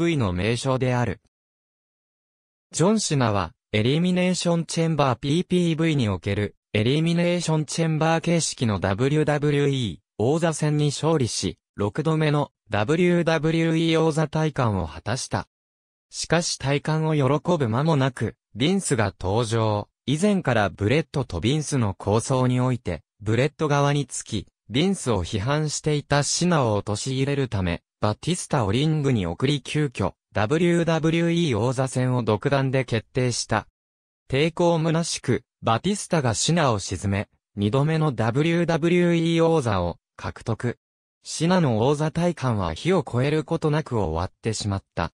部の名称である。ジョンシナは、エリミネーションチェンバー PPV における、エリミネーションチェンバー形式の WWE 王座戦に勝利し、6度目の WWE 王座大会を果たした。しかし体感を喜ぶ間もなく、ビンスが登場。以前からブレットとビンスの構想において、ブレット側につき、ビンスを批判していたシナを陥れるため、バティスタをリングに送り急遽、WWE 王座戦を独断で決定した。抵抗虚しく、バティスタがシナを沈め、二度目の WWE 王座を獲得。シナの王座体感は火を超えることなく終わってしまった。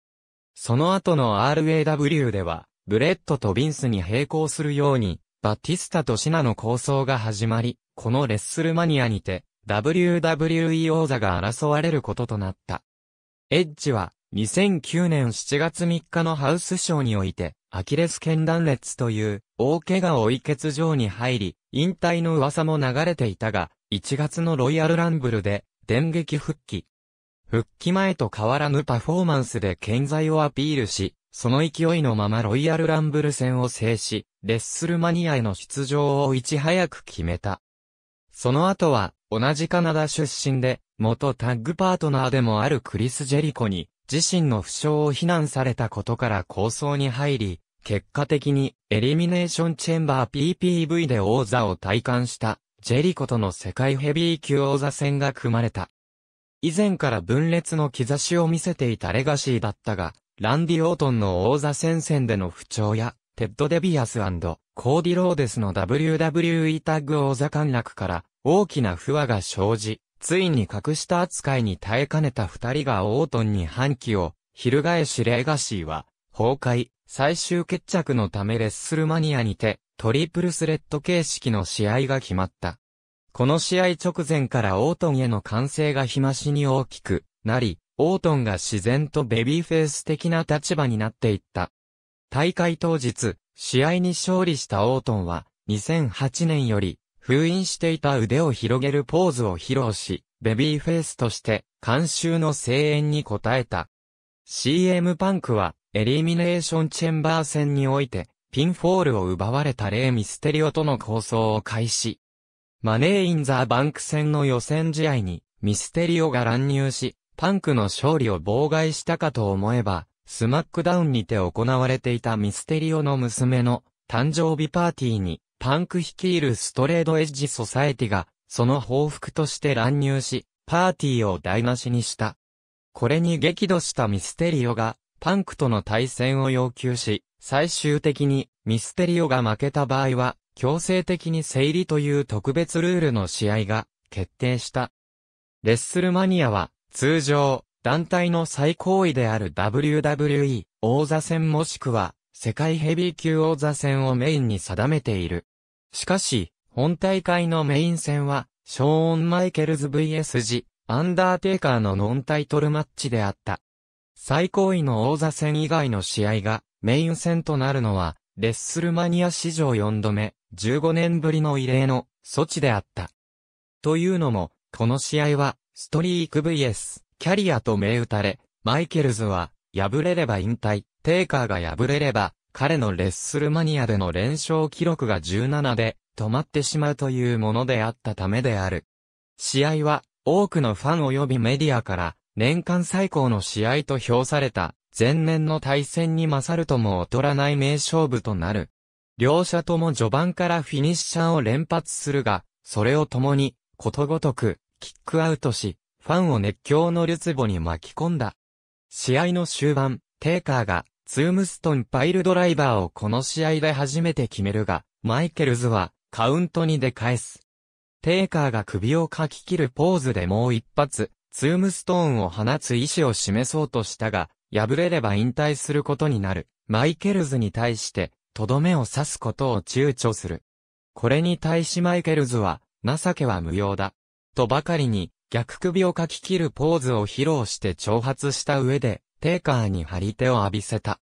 その後の RAW では、ブレットとビンスに並行するように、バティスタとシナの構想が始まり、このレッスルマニアにて、WWE 王座が争われることとなった。エッジは、2009年7月3日のハウスショーにおいて、アキレス腱断裂という、大怪我を追い欠場に入り、引退の噂も流れていたが、1月のロイヤルランブルで、電撃復帰。復帰前と変わらぬパフォーマンスで健在をアピールし、その勢いのままロイヤルランブル戦を制し、レッスルマニアへの出場をいち早く決めた。その後は、同じカナダ出身で、元タッグパートナーでもあるクリス・ジェリコに、自身の負傷を非難されたことから構想に入り、結果的に、エリミネーションチェンバー PPV で王座を体感した、ジェリコとの世界ヘビー級王座戦が組まれた。以前から分裂の兆しを見せていたレガシーだったが、ランディ・オートンの王座戦線での不調や、テッド・デビアスコーディ・ローデスの WWE タッグ王座陥落から、大きな不和が生じ、ついに格下扱いに耐えかねた二人がオートンに反旗を、翻しレガシーは、崩壊、最終決着のためレッスルマニアにて、トリプルスレッド形式の試合が決まった。この試合直前からオートンへの歓声が日増しに大きくなり、オートンが自然とベビーフェイス的な立場になっていった。大会当日、試合に勝利したオートンは、2008年より、封印していた腕を広げるポーズを披露し、ベビーフェイスとして、監修の声援に応えた。CM パンクは、エリミネーションチェンバー戦において、ピンフォールを奪われたレイ・ミステリオとの構想を開始。マネー・イン・ザ・バンク戦の予選試合に、ミステリオが乱入し、パンクの勝利を妨害したかと思えば、スマックダウンにて行われていたミステリオの娘の誕生日パーティーにパンク率いるストレートエッジソサエティが、その報復として乱入し、パーティーを台無しにした。これに激怒したミステリオが、パンクとの対戦を要求し、最終的にミステリオが負けた場合は、強制的に整理という特別ルールの試合が決定した。レッスルマニアは、通常、団体の最高位である WWE 王座戦もしくは世界ヘビー級王座戦をメインに定めている。しかし、本大会のメイン戦は、ショーン・マイケルズ VSG、アンダーテイカーのノンタイトルマッチであった。最高位の王座戦以外の試合が、メイン戦となるのは、レッスルマニア史上4度目、15年ぶりの異例の措置であった。というのも、この試合は、ストリーク VS、キャリアと銘打たれ、マイケルズは、敗れれば引退、テイカーが敗れれば、彼のレッスルマニアでの連勝記録が17で止まってしまうというものであったためである。試合は多くのファン及びメディアから年間最高の試合と評された前年の対戦に勝るとも劣らない名勝負となる。両者とも序盤からフィニッシャーを連発するが、それを共にことごとくキックアウトし、ファンを熱狂のるつぼに巻き込んだ。試合の終盤、テーカーがツームストンパイルドライバーをこの試合で初めて決めるが、マイケルズはカウントにで返す。テイカーが首をかき切るポーズでもう一発、ツームストーンを放つ意思を示そうとしたが、敗れれば引退することになる。マイケルズに対して、とどめを刺すことを躊躇する。これに対しマイケルズは、情けは無用だ。とばかりに、逆首をかき切るポーズを披露して挑発した上で、テーカーに張り手を浴びせた。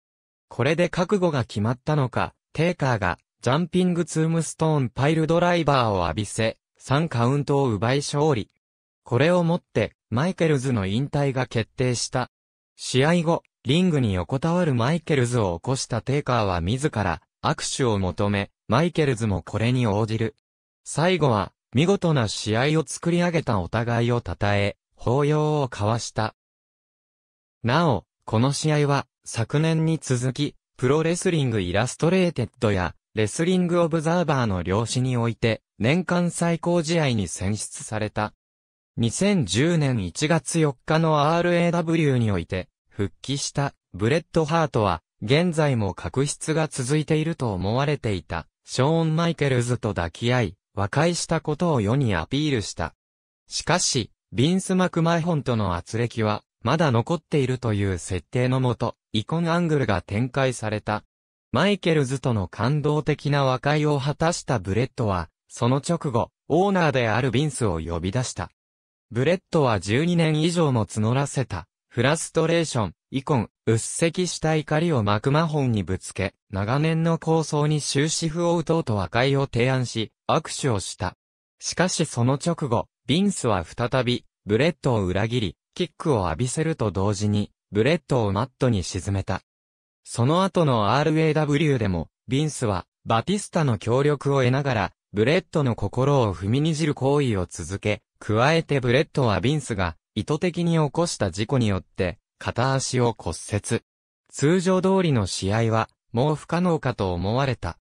これで覚悟が決まったのか、テーカーが、ジャンピングツームストーンパイルドライバーを浴びせ、3カウントを奪い勝利。これをもって、マイケルズの引退が決定した。試合後、リングに横たわるマイケルズを起こしたテーカーは自ら握手を求め、マイケルズもこれに応じる。最後は、見事な試合を作り上げたお互いを称え、抱擁を交わした。なお、この試合は、昨年に続き、プロレスリングイラストレーテッドや、レスリングオブザーバーの両紙において、年間最高試合に選出された。2010年1月4日の RAW において、復帰した、ブレッドハートは、現在も確執が続いていると思われていた、ショーン・マイケルズと抱き合い、和解したことを世にアピールした。しかし、ビンス・マクマイホンとの圧力は、まだ残っているという設定のもと、イコンアングルが展開された。マイケルズとの感動的な和解を果たしたブレットは、その直後、オーナーであるビンスを呼び出した。ブレットは12年以上も募らせた、フラストレーション、イコン、うっせきした怒りをマクマホンにぶつけ、長年の構想に終止符を打とうと和解を提案し、握手をした。しかしその直後、ビンスは再び、ブレットを裏切り、キックを浴びせると同時に、ブレットをマットに沈めた。その後の RAW でも、ビンスは、バティスタの協力を得ながら、ブレットの心を踏みにじる行為を続け、加えてブレットはビンスが、意図的に起こした事故によって、片足を骨折。通常通りの試合は、もう不可能かと思われた。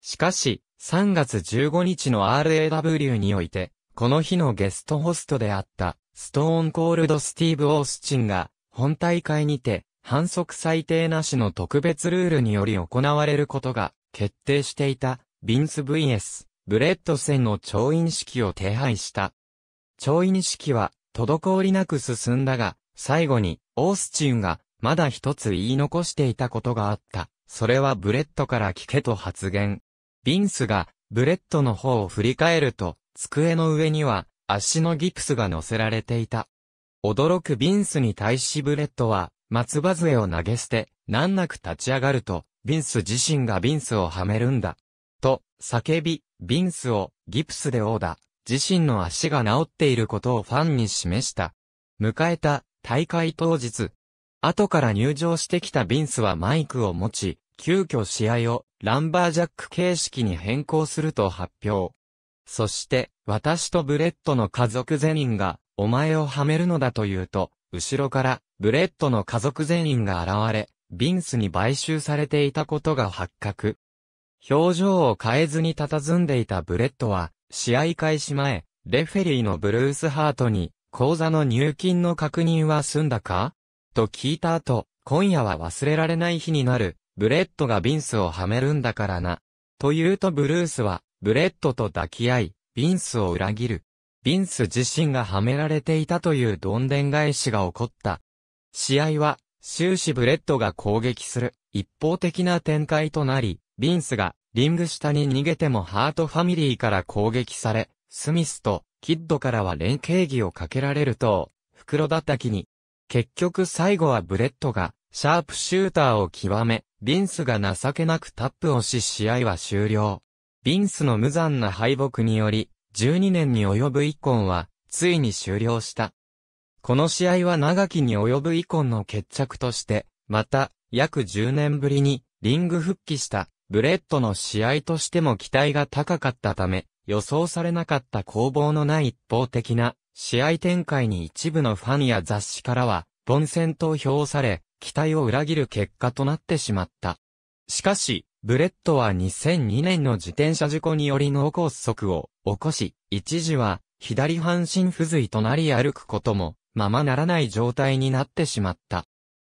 しかし、3月15日の RAW において、この日のゲストホストであった、ストーンコールドスティーブ・オースチンが、本大会にて、反則最低なしの特別ルールにより行われることが決定していた、ビンス VS、ブレッド戦の調印式を手配した。調印式は、滞りなく進んだが、最後に、オースチンが、まだ一つ言い残していたことがあった。それはブレットから聞けと発言。ビンスが、ブレットの方を振り返ると、机の上には、足のギプスが乗せられていた。驚くビンスに対しブレットは、松葉杖を投げ捨て、難なく立ち上がると、ビンス自身がビンスをはめるんだ。と、叫び、ビンスをギプスで殴打、自身の足が治っていることをファンに示した。迎えた大会当日。後から入場してきたビンスはマイクを持ち、急遽試合をランバージャック形式に変更すると発表。そして、私とブレットの家族全員が、お前をはめるのだと言うと、後ろから、ブレットの家族全員が現れ、ビンスに買収されていたことが発覚。表情を変えずに佇んでいたブレットは、試合開始前、レフェリーのブルースハートに、口座の入金の確認は済んだかと聞いた後、今夜は忘れられない日になる、ブレットがビンスをはめるんだからな。と言うとブルースは、ブレットと抱き合い、ビンスを裏切る。ビンス自身がはめられていたというどんでん返しが起こった。試合は終始ブレッドが攻撃する一方的な展開となり、ビンスがリング下に逃げてもハートファミリーから攻撃され、スミスとキッドからは連携技をかけられると、袋叩きに。結局最後はブレッドがシャープシューターを極め、ビンスが情けなくタップをし試合は終了。ビンスの無残な敗北により、12年に及ぶイコンは、ついに終了した。この試合は長きに及ぶイコンの決着として、また、約10年ぶりに、リング復帰した、ブレッドの試合としても期待が高かったため、予想されなかった攻防のない一方的な、試合展開に一部のファンや雑誌からは、凡戦と評され、期待を裏切る結果となってしまった。しかし、ブレットは2002年の自転車事故により脳梗塞を起こし、一時は左半身不随となり歩くこともままならない状態になってしまった。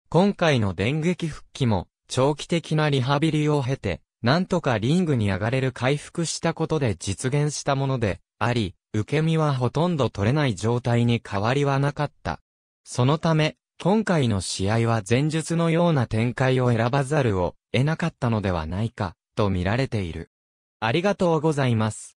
今回の電撃復帰も長期的なリハビリを経て、なんとかリングに上がれる回復したことで実現したものであり、受け身はほとんど取れない状態に変わりはなかった。そのため、今回の試合は前述のような展開を選ばざるを得なかったのではないか、と見られている。ありがとうございます。